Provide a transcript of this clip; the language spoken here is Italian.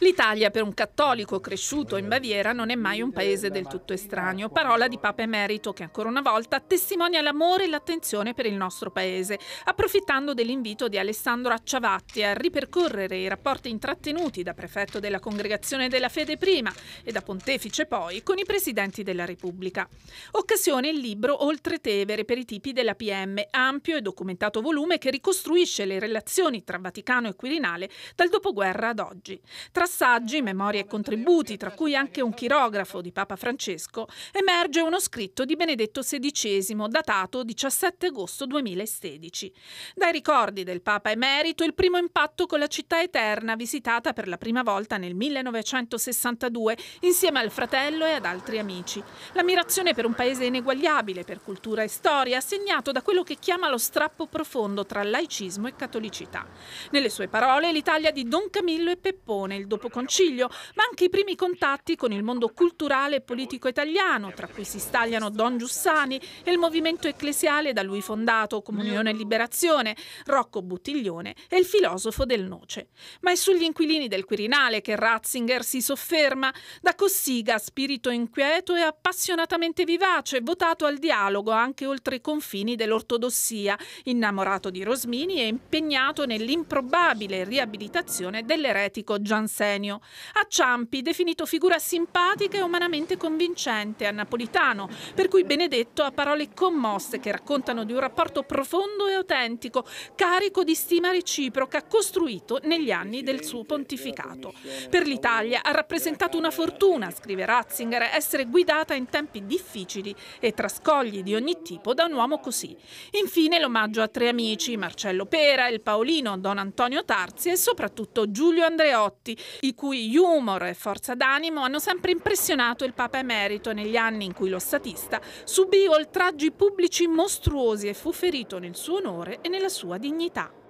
L'Italia per un cattolico cresciuto in Baviera non è mai un paese del tutto estraneo, parola di Papa Emerito che ancora una volta testimonia l'amore e l'attenzione per il nostro paese, approfittando dell'invito di Alessandro Acciavatti a ripercorrere i rapporti intrattenuti da prefetto della Congregazione della Fede prima e da pontefice poi con i presidenti della Repubblica. Occasione il libro Oltre Tevere per i tipi della PM, ampio e documentato volume che ricostruisce le relazioni tra Vaticano e Quirinale dal dopoguerra ad oggi. Tra passaggi, memorie e contributi, tra cui anche un chirografo di Papa Francesco, emerge uno scritto di Benedetto XVI datato 17 agosto 2016. Dai ricordi del Papa emerito il primo impatto con la città eterna visitata per la prima volta nel 1962 insieme al fratello e ad altri amici. L'ammirazione per un paese ineguagliabile per cultura e storia, segnato da quello che chiama lo strappo profondo tra laicismo e cattolicità. Nelle sue parole l'Italia di Don Camillo e Peppone, il dopo concilio, ma anche i primi contatti con il mondo culturale e politico italiano, tra cui si stagliano Don Giussani e il movimento ecclesiale da lui fondato Comunione e Liberazione, Rocco Buttiglione e il filosofo del Noce. Ma è sugli inquilini del Quirinale che Ratzinger si sofferma, da Cossiga, spirito inquieto e appassionatamente vivace, votato al dialogo anche oltre i confini dell'ortodossia, innamorato di Rosmini e impegnato nell'improbabile riabilitazione dell'eretico Gianselmo Arsenio. A Ciampi, definito figura simpatica e umanamente convincente, a Napolitano, per cui Benedetto ha parole commosse che raccontano di un rapporto profondo e autentico, carico di stima reciproca, costruito negli anni del suo pontificato. Per l'Italia ha rappresentato una fortuna, scrive Ratzinger, essere guidata in tempi difficili e tra scogli di ogni tipo da un uomo così. Infine l'omaggio a tre amici, Marcello Pera, il Paolino, Don Antonio Tarzi e soprattutto Giulio Andreotti, i cui humor e forza d'animo hanno sempre impressionato il Papa Emerito negli anni in cui lo statista subì oltraggi pubblici mostruosi e fu ferito nel suo onore e nella sua dignità.